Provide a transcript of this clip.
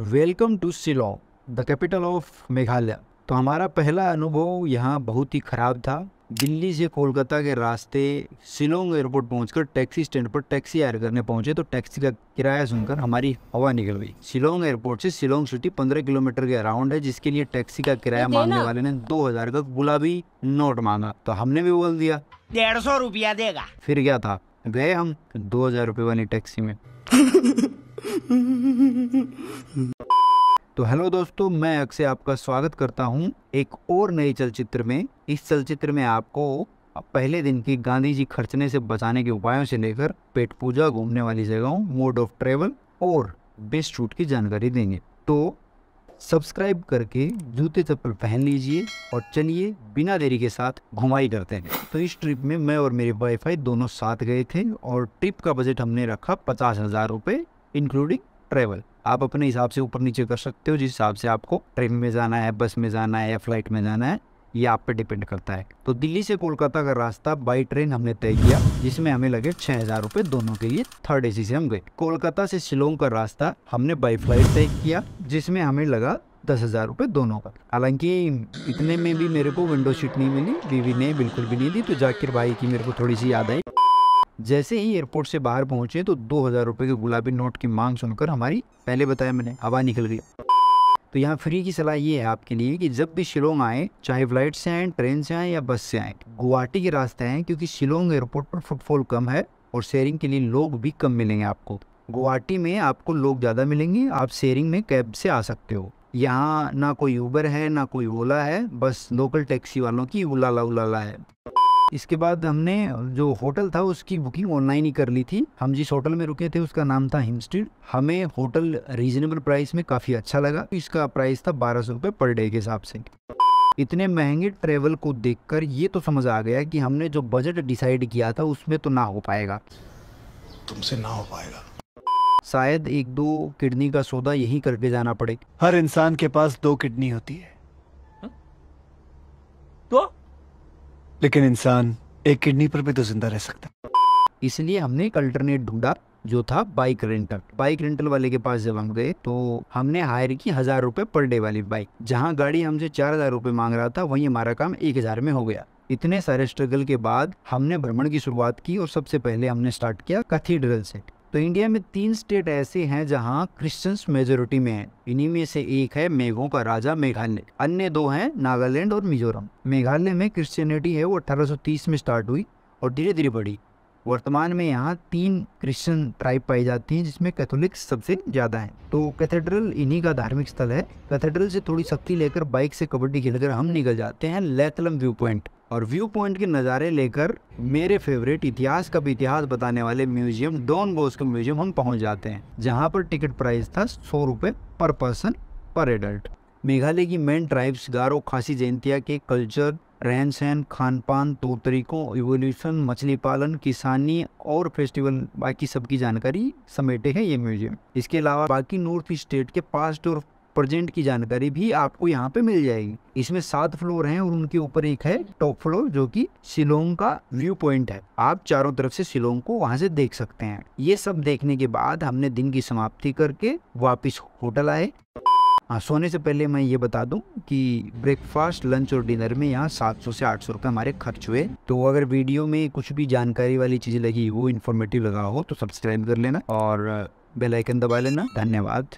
welcome to Shillong the capital of Meghalaya तो हमारा पहला अनुभव यहाँ बहुत ही ख़राब था दिल्ली से कोलकाता के रास्ते सिलोंग एयरपोर्ट पहुंचकर टैक्सी स्टैंड पर टैक्सी हायर करने पहुंचे तो टैक्सी का किराया सुनकर हमारी हवा निकल गई सिलोंग एयरपोर्ट से सिलोंग सिटी पंद्रह किलोमीटर के अराउंड है जिसके लिए टैक्सी का किराया मांगने वाले ने हजार का गुलाबी नोट मांगा तो हमने भी बोल दिया डेढ़ सौ रुपया देगा फिर क्या था गए हम दो हजार रुपये वाली टैक्सी में तो हेलो दोस्तों मैं अक्षय आपका स्वागत करता हूं एक और नए चलचित्र में इस चलचित्र में आपको पहले दिन की गांधी जी खर्चने से बचाने के उपायों से लेकर पेट पूजा घूमने वाली जगहों मोड ऑफ ट्रेवल और बेस्ट रूट की जानकारी देंगे तो सब्सक्राइब करके जूते चप्पल पहन लीजिए और चलिए बिना देरी के साथ घुमाई करते हैं तो इस ट्रिप में मैं और मेरे वाईफाई दोनों साथ गए थे और ट्रिप का बजट हमने रखा पचास हज़ार रुपये इंक्लूडिंग ट्रेवल आप अपने हिसाब से ऊपर नीचे कर सकते हो जिस हिसाब से आपको ट्रेन में जाना है बस में जाना है या फ्लाइट में जाना है ये आप पे डिपेंड करता है तो दिल्ली से कोलकाता का रास्ता बाई ट्रेन हमने तय किया जिसमें हमें लगे छह हजार रूपए दोनों के लिए थर्ड एसी से हम गए कोलकाता से शिलोंग का रास्ता हमने बाई फ्लाइट तय किया जिसमें हमें लगा दस हजार रूपए दोनों का हालांकि इतने में भी मेरे को विंडो सीट नहीं मिली बीवी ने बिल्कुल भी नहीं दी तो जाकिर भाई की मेरे को थोड़ी सी याद आई जैसे ही एयरपोर्ट से बाहर पहुंचे तो दो हज़ार रुपये के गुलाबी नोट की मांग सुनकर हमारी पहले बताया मैंने हवा निकल गई तो यहाँ फ्री की सलाह ये है आपके लिए कि जब भी शिलोंग आए चाहे फ्लाइट से आए ट्रेन से आए या बस से आए गुवाहाटी के रास्ते हैं क्योंकि शिलोंग एयरपोर्ट पर फुटफॉल कम है और शेयरिंग के लिए लोग भी कम मिलेंगे आपको गुवाहाटी में आपको लोग ज़्यादा मिलेंगे आप शेयरिंग में कैब से आ सकते हो यहाँ ना कोई ऊबर है ना कोई ओला है बस लोकल टैक्सी वालों की उलाला उलाला है इसके बाद हमने जो होटल था उसकी बुकिंग ऑनलाइन ही कर ली थी हम जिस होटल में रुके थे उसका नाम था हिमस्टीड हमें होटल रीजनेबल प्राइस में काफ़ी अच्छा लगा इसका प्राइस था बारह सौ पर डे के हिसाब से इतने महंगे ट्रेवल को देखकर ये तो समझ आ गया कि हमने जो बजट डिसाइड किया था उसमें तो ना हो पाएगा तुमसे ना हो पाएगा शायद एक दो किडनी का सौदा यही करके जाना पड़े हर इंसान के पास दो किडनी होती है लेकिन इंसान एक किडनी पर भी तो जिंदा रह सकता है इसलिए हमने एक अल्टरनेट ढूंढा जो था बाइक रेंटल बाइक रेंटल वाले के पास जब हम गए तो हमने हायर की हजार रुपए पर डे वाली बाइक जहाँ गाड़ी हमसे चार हजार रूपए मांग रहा था वहीं हमारा काम एक हजार में हो गया इतने सारे स्ट्रगल के बाद हमने भ्रमण की शुरुआत की और सबसे पहले हमने स्टार्ट किया कैथीड्रल से तो इंडिया में तीन स्टेट ऐसे हैं जहां क्रिश्चियंस मेजोरिटी में हैं इन्हीं में से एक है मेघों का राजा मेघालय अन्य दो हैं नागालैंड और मिजोरम मेघालय में क्रिश्चियनिटी है वो 1830 में स्टार्ट हुई और धीरे धीरे बढ़ी वर्तमान में यहाँ तीन क्रिश्चियन ट्राइब पाई जाती हैं जिसमें कैथोलिक सबसे ज़्यादा हैं तो कैथेड्रल इन्हीं का धार्मिक स्थल है कैथेड्रल से थोड़ी शक्ति लेकर बाइक से कबड्डी खेलकर हम निकल जाते हैं लेथलम व्यू पॉइंट और व्यू पॉइंट के नज़ारे लेकर मेरे फेवरेट इतिहास का भी इतिहास बताने वाले म्यूजियम डॉन के म्यूजियम हम पहुंच जाते हैं जहां पर टिकट प्राइस था सौ रुपये पर पर्सन पर एडल्ट मेघालय की मेन ट्राइब्स गारो खासी जयंतिया के कल्चर रहन सहन खान पान तौर तरीकों एवोल्यूशन मछली पालन किसानी और फेस्टिवल बाकी सबकी जानकारी समेटे है ये म्यूजियम इसके अलावा बाकी नॉर्थ ईस्ट स्टेट के पास्ट और प्रेजेंट की जानकारी भी आपको यहाँ पे मिल जाएगी इसमें सात फ्लोर हैं और उनके ऊपर एक है टॉप फ्लोर जो कि शिलोंग का व्यू पॉइंट है आप चारों तरफ से शिलोंग को वहाँ से देख सकते हैं ये सब देखने के बाद हमने दिन की समाप्ति करके वापिस होटल आए हाँ सोने से पहले मैं ये बता दूं कि ब्रेकफास्ट लंच और डिनर में यहाँ 700 से 800 रुपए हमारे खर्च हुए तो अगर वीडियो में कुछ भी जानकारी वाली चीज़ लगी वो इन्फॉर्मेटिव लगा हो तो सब्सक्राइब कर लेना और बेल आइकन दबा लेना धन्यवाद